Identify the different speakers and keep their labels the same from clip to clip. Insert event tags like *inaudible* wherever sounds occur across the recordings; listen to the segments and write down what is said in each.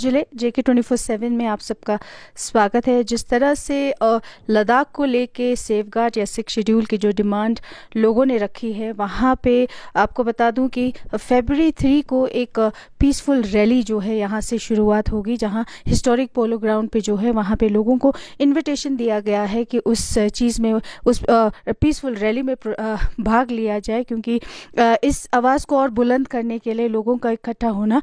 Speaker 1: जिले जे के twenty four seven में आप सबका स्वागत है जिस तरह से लद्दाख को लेके सेफ गार्ड या सिक्स शेड्यूल की जो डिमांड लोगों ने रखी है वहाँ पे आपको बता दूँ कि फेबररी थ्री को एक पीसफुल रैली जो है यहाँ से शुरुआत होगी जहाँ हिस्टोरिक पोलो ग्राउंड पे जो है वहाँ पे लोगों को इनविटेशन दिया गया है कि उस चीज़ में उस पीसफुल रैली में भाग लिया जाए क्योंकि इस आवाज़ को और बुलंद करने के लिए लोगों का इकट्ठा होना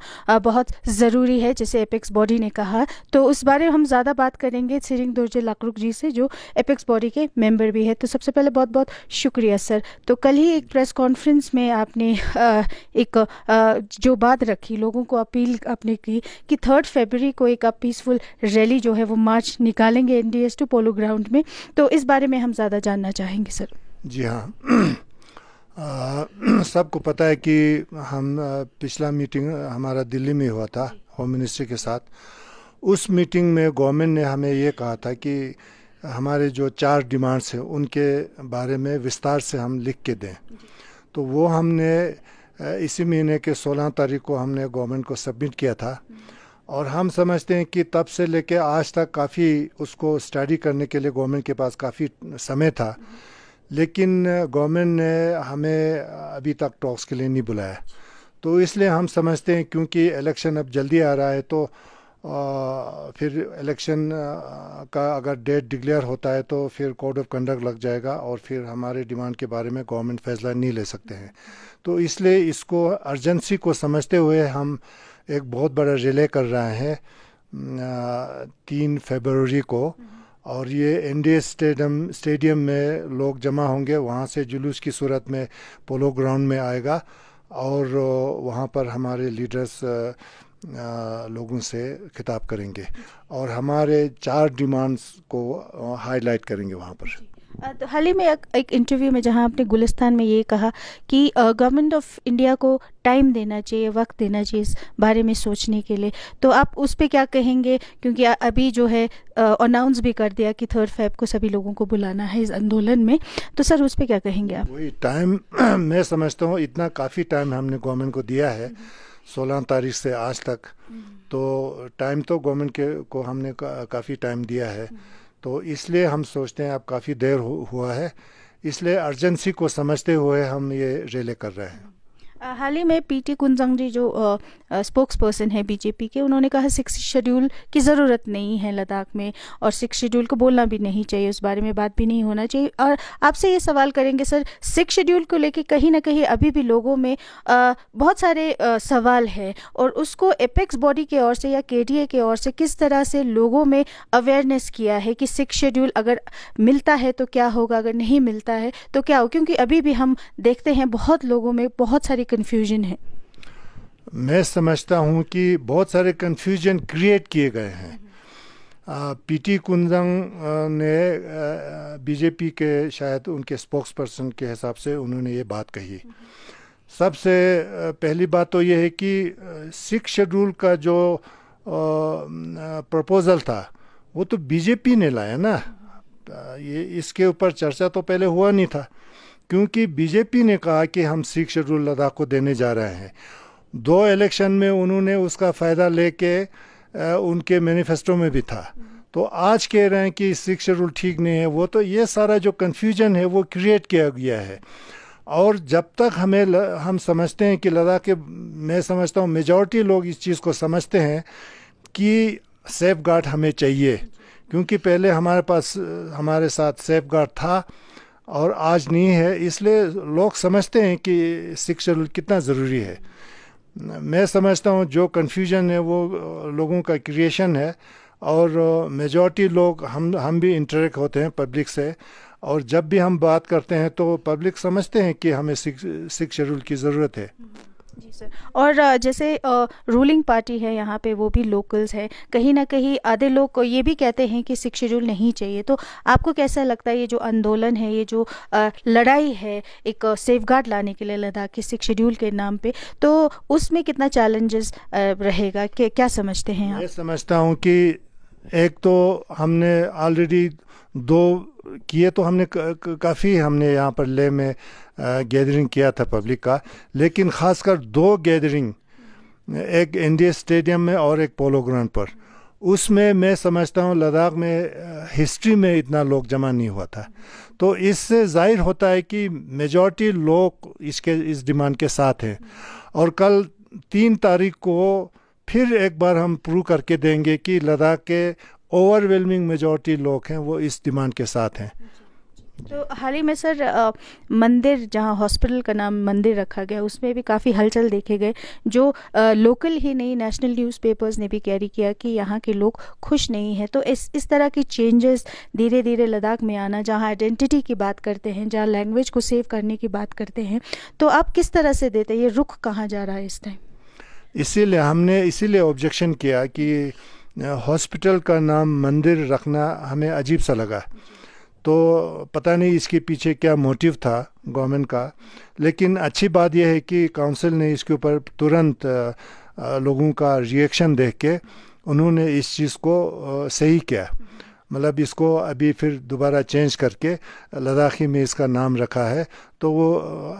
Speaker 1: बहुत ज़रूरी है जैसे एपेक्स बॉडी ने कहा तो उस बारे में हम ज़्यादा बात करेंगे सिरिंग दुर्जे लाकरुक जी से जो एपेक्स बॉडी के मेंबर भी है तो सबसे पहले बहुत बहुत शुक्रिया सर तो कल ही एक प्रेस कॉन्फ्रेंस में आपने एक जो बात रखी लोगों को अपील आपने की कि थर्ड फेबररी को एक पीसफुल रैली जो है वो मार्च निकालेंगे एन डी टू पोलो ग्राउंड में तो इस बारे में हम ज़्यादा जानना चाहेंगे सर
Speaker 2: जी हाँ *clears throat* *clears throat* सबको पता है कि हम पिछला मीटिंग हमारा दिल्ली में हुआ था होम मिनिस्ट्री के साथ उस मीटिंग में गवर्नमेंट ने हमें ये कहा था कि हमारे जो चार डिमांड्स हैं उनके बारे में विस्तार से हम लिख के दें तो वो हमने इसी महीने के 16 तारीख को हमने गवर्नमेंट को सबमिट किया था और हम समझते हैं कि तब से लेके आज तक काफ़ी उसको स्टडी करने के लिए गवर्नमेंट के पास काफ़ी समय था लेकिन गवर्नमेंट ने हमें अभी तक टॉक्स के लिए नहीं बुलाया तो इसलिए हम समझते हैं क्योंकि इलेक्शन अब जल्दी आ रहा है तो आ, फिर इलेक्शन का अगर डेट डिक्लेयर होता है तो फिर कोड ऑफ कंडक्ट लग जाएगा और फिर हमारे डिमांड के बारे में गवर्नमेंट फैसला नहीं ले सकते हैं तो इसलिए इसको अर्जेंसी को समझते हुए हम एक बहुत बड़ा रिले कर रहे हैं तीन फेबररी को और ये एन डी स्टेडियम स्टेडियम में लोग जमा होंगे वहाँ से जुलूस की सूरत में पोलो ग्राउंड में आएगा और वहाँ पर हमारे लीडर्स लोगों से खिताब करेंगे और हमारे चार डिमांड्स को हाईलाइट करेंगे वहाँ पर
Speaker 1: तो हाल ही में एक, एक इंटरव्यू में जहां आपने गुलिस्तान में ये कहा कि गवर्नमेंट ऑफ इंडिया को टाइम देना चाहिए वक्त देना चाहिए इस बारे में सोचने के लिए तो आप उस पर क्या कहेंगे क्योंकि अभी जो है अनाउंस भी कर दिया कि थर्ड फैब को सभी लोगों को बुलाना है इस आंदोलन में तो सर उस पर क्या कहेंगे आप
Speaker 2: वही टाइम *clears throat* मैं समझता हूँ इतना काफ़ी टाइम हमने गवर्नमेंट को दिया है सोलह तारीख से आज तक हम्म। तो टाइम तो गवर्नमेंट के को हमने का, काफ़ी टाइम दिया है हम्म। तो इसलिए हम सोचते हैं अब काफ़ी देर हुआ है इसलिए अर्जेंसी को समझते हुए हम ये रेले कर रहे हैं
Speaker 1: हाल ही में पीटी कुंजंग जी जो स्पोक्स पर्सन है बीजेपी के उन्होंने कहा सिक्स शेड्यूल की ज़रूरत नहीं है लद्दाख में और सिक्स शेड्यूल को बोलना भी नहीं चाहिए उस बारे में बात भी नहीं होना चाहिए और आपसे ये सवाल करेंगे सर सिक्स शेड्यूल को लेके कहीं ना कहीं अभी भी लोगों में आ, बहुत सारे आ, सवाल है और उसको एपेक्स बॉडी की ओर से या के के ओर से किस तरह से लोगों में अवेयरनेस किया है कि सिक्स शेड्यूल अगर मिलता है तो क्या होगा अगर नहीं मिलता है तो क्या हो क्योंकि अभी भी हम देखते हैं बहुत लोगों में बहुत सारी कन्फ्यूजन है
Speaker 2: मैं समझता हूँ कि बहुत सारे कन्फ्यूजन क्रिएट किए गए हैं पी टी कुंजंग ने बीजेपी के शायद उनके स्पोक्स पर्सन के हिसाब से उन्होंने ये बात कही सबसे पहली बात तो ये है कि सिख शेड्यूल का जो प्रपोज़ल था वो तो बीजेपी ने लाया ना ये इसके ऊपर चर्चा तो पहले हुआ नहीं था क्योंकि बीजेपी ने कहा कि हम सिख शेड्यूल लद्दाख को देने जा रहे हैं दो इलेक्शन में उन्होंने उसका फ़ायदा लेके उनके मैनिफेस्टो में भी था तो आज कह रहे हैं कि सिख शेड्यूल ठीक नहीं है वो तो ये सारा जो कन्फ्यूजन है वो क्रिएट किया गया है और जब तक हमें ल, हम समझते हैं कि लद्दाख के मैं समझता हूँ मेजॉरिटी लोग इस चीज़ को समझते हैं कि सेफ गार्ड हमें चाहिए क्योंकि पहले हमारे पास हमारे साथ सेफ गार्ड था और आज नहीं है इसलिए लोग समझते हैं कि सिक्स कितना ज़रूरी है मैं समझता हूँ जो कन्फ्यूजन है वो लोगों का क्रिएशन है और मेजॉरिटी लोग हम हम भी इंटरेक्ट होते हैं पब्लिक से और जब भी हम बात करते हैं तो पब्लिक समझते हैं कि हमें सिक्स शेड्यूल की ज़रूरत है
Speaker 1: जी सर और जैसे रूलिंग पार्टी है यहाँ पे वो भी लोकल्स है कहीं ना कहीं आधे लोग ये भी कहते हैं कि सिक्स शेड्यूल नहीं चाहिए तो आपको कैसा लगता है ये जो आंदोलन है ये जो लड़ाई है एक सेफ गार्ड लाने के लिए लद्दाख के सिक्स शेड्यूल के नाम पे तो उसमें कितना चैलेंजेस रहेगा क्या समझते हैं
Speaker 2: आप मैं समझता हूँ कि एक तो हमने ऑलरेडी दो किए तो हमने काफ़ी हमने यहाँ पर ले में गैदरिंग किया था पब्लिक का लेकिन ख़ासकर दो गैदरिंग एक इंडिया स्टेडियम में और एक पोलो ग्राउंड पर उसमें मैं समझता हूँ लद्दाख में हिस्ट्री में इतना लोग जमा नहीं हुआ था तो इससे जाहिर होता है कि मेजॉरिटी लोग इसके इस डिमांड के साथ हैं और कल तीन तारीख को फिर एक बार हम प्रूव करके देंगे कि लद्दाख के ओवरवेलमिंग मेजोरिटी लोग हैं वो इस डिमांड के साथ हैं
Speaker 1: तो हाल ही में सर आ, मंदिर जहाँ हॉस्पिटल का नाम मंदिर रखा गया उसमें भी काफ़ी हलचल देखे गए जो आ, लोकल ही नहीं नेशनल न्यूज़पेपर्स ने भी कैरी किया कि यहाँ के लोग खुश नहीं हैं तो इस इस तरह की चेंजेस धीरे धीरे लद्दाख में आना जहाँ आइडेंटिटी की बात करते हैं जहाँ लैंग्वेज को सेव करने की बात करते हैं तो आप किस तरह से देते हैं ये रुख कहाँ जा रहा है इस टाइम
Speaker 2: इसीलिए हमने इसीलिए ऑब्जेक्शन किया कि हॉस्पिटल का नाम मंदिर रखना हमें अजीब सा लगा तो पता नहीं इसके पीछे क्या मोटिव था गवर्नमेंट का लेकिन अच्छी बात यह है कि काउंसिल ने इसके ऊपर तुरंत लोगों का रिएक्शन देख के उन्होंने इस चीज़ को सही किया मतलब इसको अभी फिर दोबारा चेंज करके लद्दाखी में इसका नाम रखा है तो वो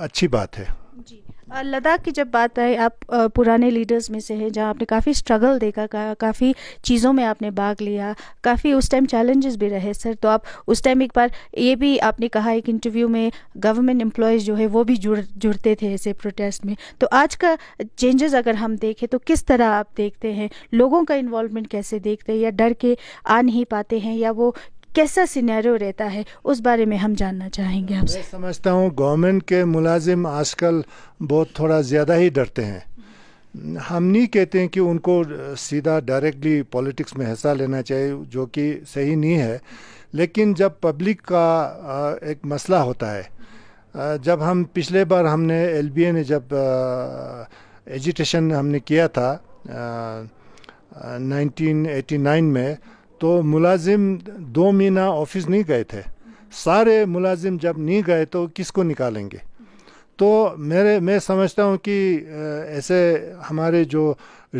Speaker 2: अच्छी बात है
Speaker 1: जी लद्दाख की जब बात आए आप पुराने लीडर्स में से हैं जहाँ आपने काफ़ी स्ट्रगल देखा का, काफ़ी चीज़ों में आपने भाग लिया काफ़ी उस टाइम चैलेंजेस भी रहे सर तो आप उस टाइम एक बार ये भी आपने कहा एक इंटरव्यू में गवर्नमेंट एम्प्लॉयज़ जो है वो भी जुड़ जुड़ते थे ऐसे प्रोटेस्ट में तो आज का चेंजेस अगर हम देखें तो किस तरह आप देखते हैं लोगों का इन्वॉल्वमेंट कैसे देखते हैं या डर के आ नहीं पाते हैं या वो कैसा सिनेरियो रहता है उस बारे में हम जानना चाहेंगे आपसे
Speaker 2: समझता हूँ गवर्नमेंट के मुलाजिम आजकल बहुत थोड़ा ज़्यादा ही डरते हैं हम नहीं कहते हैं कि उनको सीधा डायरेक्टली पॉलिटिक्स में हिस्सा लेना चाहिए जो कि सही नहीं है लेकिन जब पब्लिक का एक मसला होता है जब हम पिछले बार हमने एल ने जब एजुटेशन हमने किया था 1989 में तो मुलाजिम दो महीना ऑफिस नहीं गए थे सारे मुलाजिम जब नहीं गए तो किसको निकालेंगे तो मेरे मैं समझता हूँ कि ऐसे हमारे जो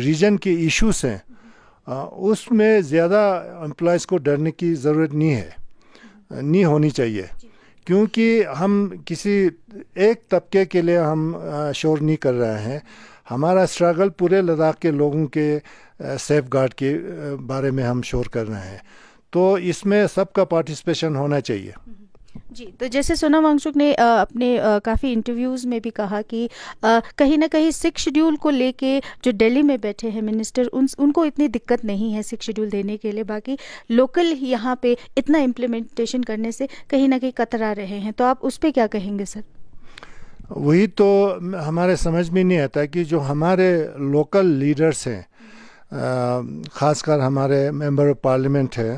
Speaker 2: रीजन के इश्यूज हैं उसमें ज़्यादा एम्प्लॉज़ को डरने की ज़रूरत नहीं है नहीं होनी चाहिए क्योंकि हम किसी एक तबके के लिए हम शोर नहीं कर रहे हैं हमारा स्ट्रगल पूरे लद्दाख के लोगों के सेफ गार्ड के बारे में हम शोर कर रहे हैं तो इसमें सबका पार्टिसिपेशन होना चाहिए
Speaker 1: जी तो जैसे सोना वांगचुक ने आ, अपने काफ़ी इंटरव्यूज़ में भी कहा कि आ, कहीं ना कहीं सिक्स शेड्यूल को लेके जो दिल्ली में बैठे हैं मिनिस्टर उन उनको इतनी दिक्कत नहीं है सिक्स शेड्यूल देने के लिए बाकी लोकल यहाँ पे इतना इम्प्लीमेंटेशन करने से कहीं ना कहीं कतरा रहे हैं तो आप उस पर क्या कहेंगे सर
Speaker 2: वही तो हमारे समझ में नहीं आता कि जो हमारे लोकल लीडर्स हैं ख़ासकर हमारे मेंबर ऑफ पार्लियामेंट है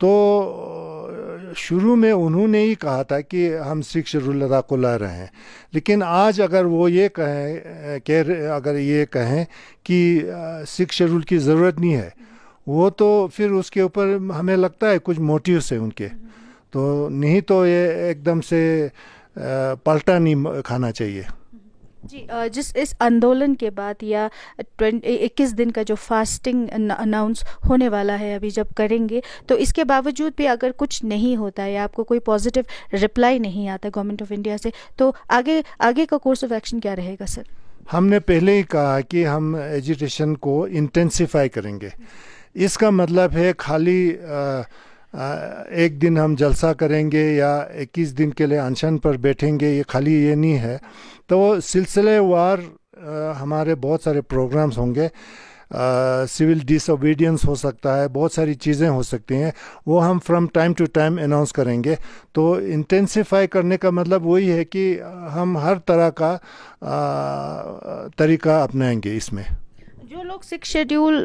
Speaker 2: तो शुरू में उन्होंने ही कहा था कि हम सिख शेड्यूल को ला रहे हैं लेकिन आज अगर वो ये कहें कह अगर ये कहें कि सिख शेड्यूल की ज़रूरत नहीं है वो तो फिर उसके ऊपर हमें लगता है कुछ मोटिवस है उनके तो नहीं तो ये एकदम से पलटा नहीं खाना चाहिए
Speaker 1: जी जिस इस आंदोलन के बाद या इक्कीस दिन का जो फास्टिंग अनाउंस होने वाला है अभी जब करेंगे तो इसके बावजूद भी अगर कुछ नहीं होता है आपको कोई पॉजिटिव रिप्लाई नहीं आता गवर्नमेंट ऑफ इंडिया से तो आगे आगे का कोर्स ऑफ एक्शन क्या रहेगा सर
Speaker 2: हमने पहले ही कहा कि हम एजुटेशन को इंटेंसीफाई करेंगे इसका मतलब है खाली आ, एक दिन हम जलसा करेंगे या 21 दिन के लिए अनशन पर बैठेंगे ये खाली ये नहीं है तो सिलसिलेवार हमारे बहुत सारे प्रोग्राम्स होंगे सिविल डिसोबीडियंस हो सकता है बहुत सारी चीज़ें हो सकती हैं वो हम from time to time announce करेंगे तो इंटेंसिफाई करने का मतलब वही है कि हम हर तरह का आ, तरीका अपनाएंगे इसमें
Speaker 1: जो लोग सिक्स शेड्यूल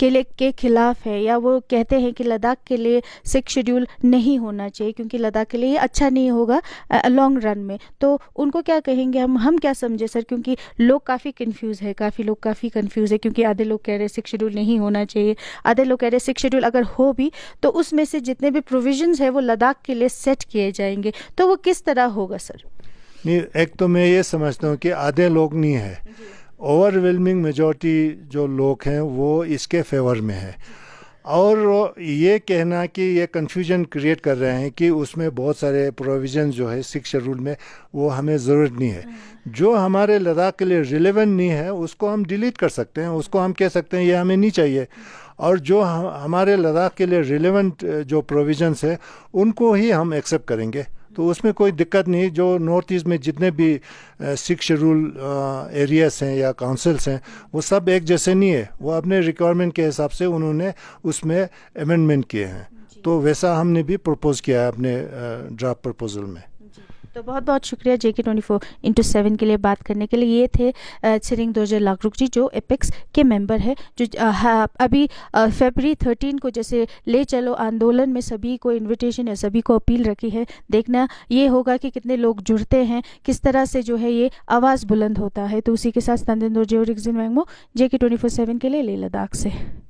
Speaker 1: के लिए के खिलाफ है या वो कहते हैं कि लद्दाख के लिए सिक्स शेड्यूल नहीं होना चाहिए क्योंकि लद्दाख के लिए ये अच्छा नहीं होगा लॉन्ग रन में तो उनको क्या कहेंगे हम हम क्या समझे सर क्योंकि लोग काफ़ी कन्फ्यूज़ है काफ़ी लोग काफ़ी कन्फ्यूज़ है क्योंकि आधे लोग कह रहे हैं सिक्स शेड्यूल नहीं होना चाहिए आधे लोग कह रहे हैं सिक्स शेड्यूल अगर हो भी तो उसमें से जितने भी प्रोविजन है वो लद्दाख के लिए सेट किए जाएंगे तो वो किस तरह होगा सर
Speaker 2: नहीं एक तो मैं ये समझता हूँ कि आधे लोग नहीं है ओवरवेलमिंग मेजॉरिटी जो लोग हैं वो इसके फेवर में है और ये कहना कि ये कन्फ्यूजन क्रिएट कर रहे हैं कि उसमें बहुत सारे प्रोविज़न जो है सिक्स शेड्यूल में वो हमें ज़रूरत नहीं है हम्म। जो हमारे लद्दाख के लिए रिलेवेंट नहीं है उसको हम डिलीट कर सकते हैं उसको हम कह सकते हैं ये हमें नहीं चाहिए और जो हम हमारे लद्दाख के लिए रिलेवेंट जो प्रोविज़न्स है उनको ही हम एक्सेप्ट करेंगे तो उसमें कोई दिक्कत नहीं जो नॉर्थ ईस्ट में जितने भी सिक्स शेड्यूल एरियाज हैं या काउंसिल्स हैं वो सब एक जैसे नहीं है वो अपने रिक्वायरमेंट के हिसाब से उन्होंने उसमें अमेंडमेंट किए हैं तो वैसा हमने भी प्रपोज़ किया है अपने ड्राफ्ट प्रपोजल में
Speaker 1: तो बहुत बहुत शुक्रिया जे के ट्वेंटी फोर इंटू सेवन के लिए बात करने के लिए ये थे छिरिंग दोजे लाखरुख जी जो एपेक्स के मेंबर है जो अभी फेबरी थर्टीन को जैसे ले चलो आंदोलन में सभी को इनविटेशन या सभी को अपील रखी है देखना ये होगा कि कितने लोग जुड़ते हैं किस तरह से जो है ये आवाज़ बुलंद होता है तो उसी के साथ तंदेंदोर जे और मैंगमो जे के ट्वेंटी फोर सेवन के लिए ले लद्दाख से